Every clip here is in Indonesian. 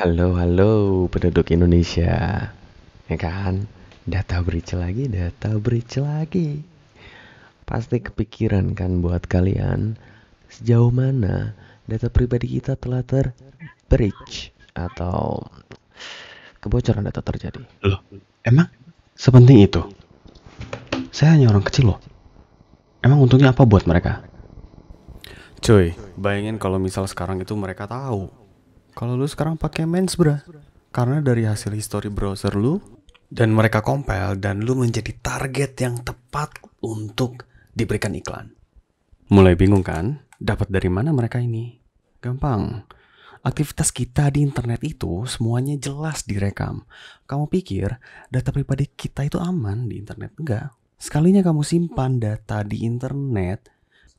Halo, halo penduduk Indonesia. Ya kan? Data breach lagi, data breach lagi. Pasti kepikiran kan buat kalian sejauh mana data pribadi kita telah ter breach atau kebocoran data terjadi. Loh, emang sepenting itu? Saya hanya orang kecil loh. Emang untungnya apa buat mereka? Cuy, bayangin kalau misal sekarang itu mereka tahu kalau lu sekarang pakai mens bra, karena dari hasil history browser lu dan mereka compile dan lu menjadi target yang tepat untuk diberikan iklan. Mulai bingung kan? Dapat dari mana mereka ini? Gampang. Aktivitas kita di internet itu semuanya jelas direkam. Kamu pikir data pribadi kita itu aman di internet? Enggak. Sekalinya kamu simpan data di internet,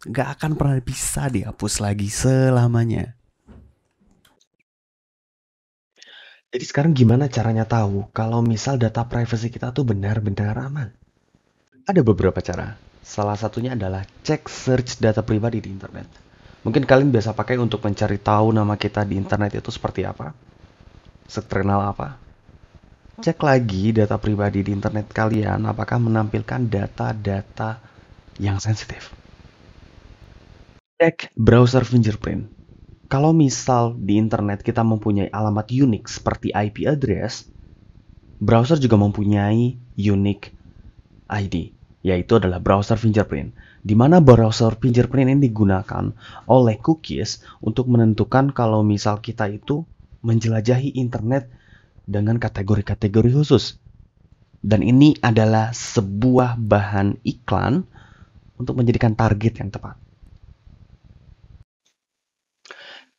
enggak akan pernah bisa dihapus lagi selamanya. Jadi sekarang gimana caranya tahu kalau misal data privacy kita tuh benar-benar aman? Ada beberapa cara. Salah satunya adalah cek search data pribadi di internet. Mungkin kalian biasa pakai untuk mencari tahu nama kita di internet itu seperti apa, setrenal apa. Cek lagi data pribadi di internet kalian apakah menampilkan data-data yang sensitif. Cek browser fingerprint kalau misal di internet kita mempunyai alamat unik seperti IP address, browser juga mempunyai unique ID, yaitu adalah browser fingerprint, di mana browser fingerprint ini digunakan oleh cookies untuk menentukan kalau misal kita itu menjelajahi internet dengan kategori-kategori khusus. Dan ini adalah sebuah bahan iklan untuk menjadikan target yang tepat.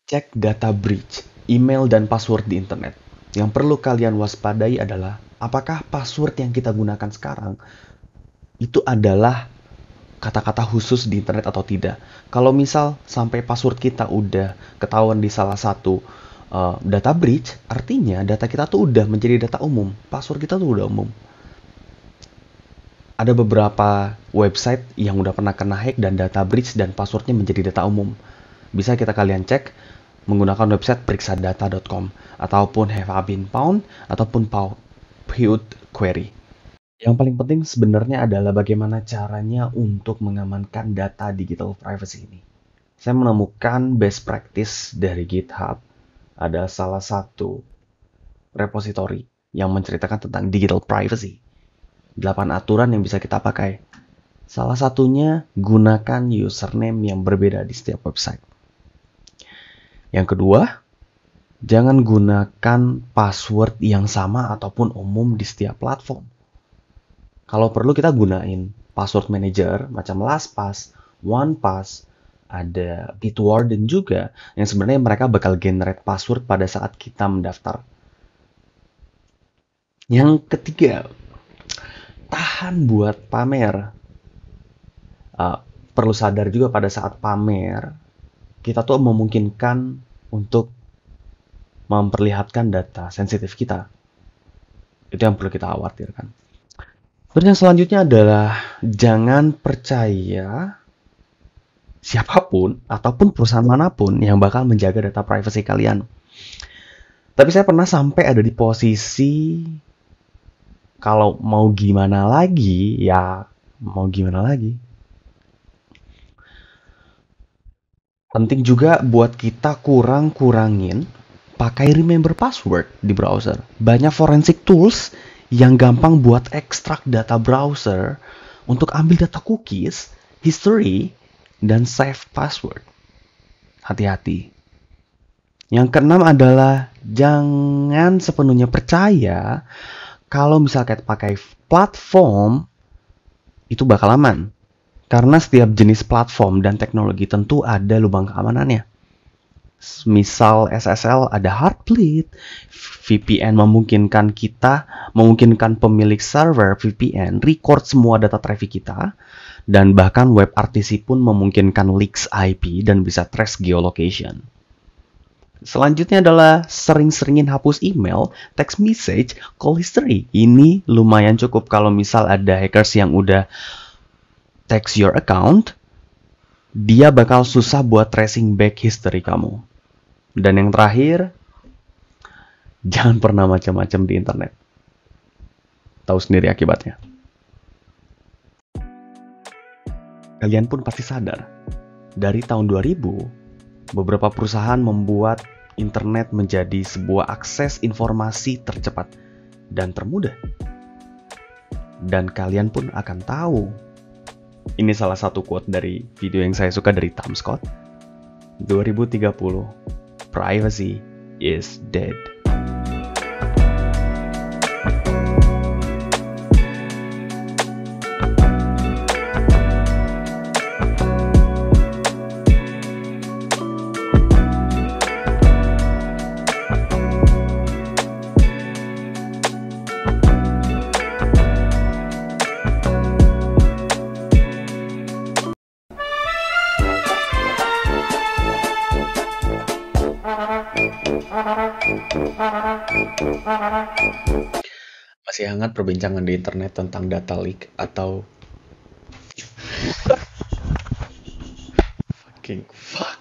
Cek data breach, email dan password di internet. Yang perlu kalian waspadai adalah apakah password yang kita gunakan sekarang itu adalah kata-kata khusus di internet atau tidak. Kalau misal sampai password kita udah ketahuan di salah satu uh, data breach, artinya data kita tuh udah menjadi data umum, password kita tuh udah umum. Ada beberapa website yang udah pernah kena hack dan data breach dan passwordnya menjadi data umum bisa kita kalian cek menggunakan website periksadata.com ataupun have I been found ataupun pound query. Yang paling penting sebenarnya adalah bagaimana caranya untuk mengamankan data digital privacy ini. Saya menemukan best practice dari GitHub. Ada salah satu repository yang menceritakan tentang digital privacy. 8 aturan yang bisa kita pakai. Salah satunya gunakan username yang berbeda di setiap website. Yang kedua, jangan gunakan password yang sama ataupun umum di setiap platform. Kalau perlu kita gunain password manager macam LastPass, OnePass, ada Bitwarden juga yang sebenarnya mereka bakal generate password pada saat kita mendaftar. Yang ketiga, tahan buat pamer. Uh, perlu sadar juga pada saat pamer, kita tuh memungkinkan untuk memperlihatkan data sensitif kita. Itu yang perlu kita khawatirkan. Terus yang selanjutnya adalah jangan percaya siapapun ataupun perusahaan manapun yang bakal menjaga data privacy kalian. Tapi saya pernah sampai ada di posisi kalau mau gimana lagi, ya mau gimana lagi, Penting juga buat kita kurang-kurangin pakai remember password di browser. Banyak forensic tools yang gampang buat ekstrak data browser untuk ambil data cookies, history, dan save password. Hati-hati. Yang keenam adalah jangan sepenuhnya percaya kalau misalnya pakai platform itu bakal aman. Karena setiap jenis platform dan teknologi tentu ada lubang keamanannya. Misal SSL ada hard VPN memungkinkan kita, memungkinkan pemilik server VPN record semua data traffic kita, dan bahkan web RTC pun memungkinkan leaks IP dan bisa trace geolocation. Selanjutnya adalah sering-seringin hapus email, text message, call history. Ini lumayan cukup kalau misal ada hackers yang udah text your account, dia bakal susah buat tracing back history kamu. Dan yang terakhir, jangan pernah macam-macam di internet. Tahu sendiri akibatnya. Kalian pun pasti sadar, dari tahun 2000, beberapa perusahaan membuat internet menjadi sebuah akses informasi tercepat dan termudah. Dan kalian pun akan tahu ini salah satu quote dari video yang saya suka dari Tom Scott. 2030, privacy is dead. Masih hangat perbincangan di internet tentang data leak atau fucking fuck.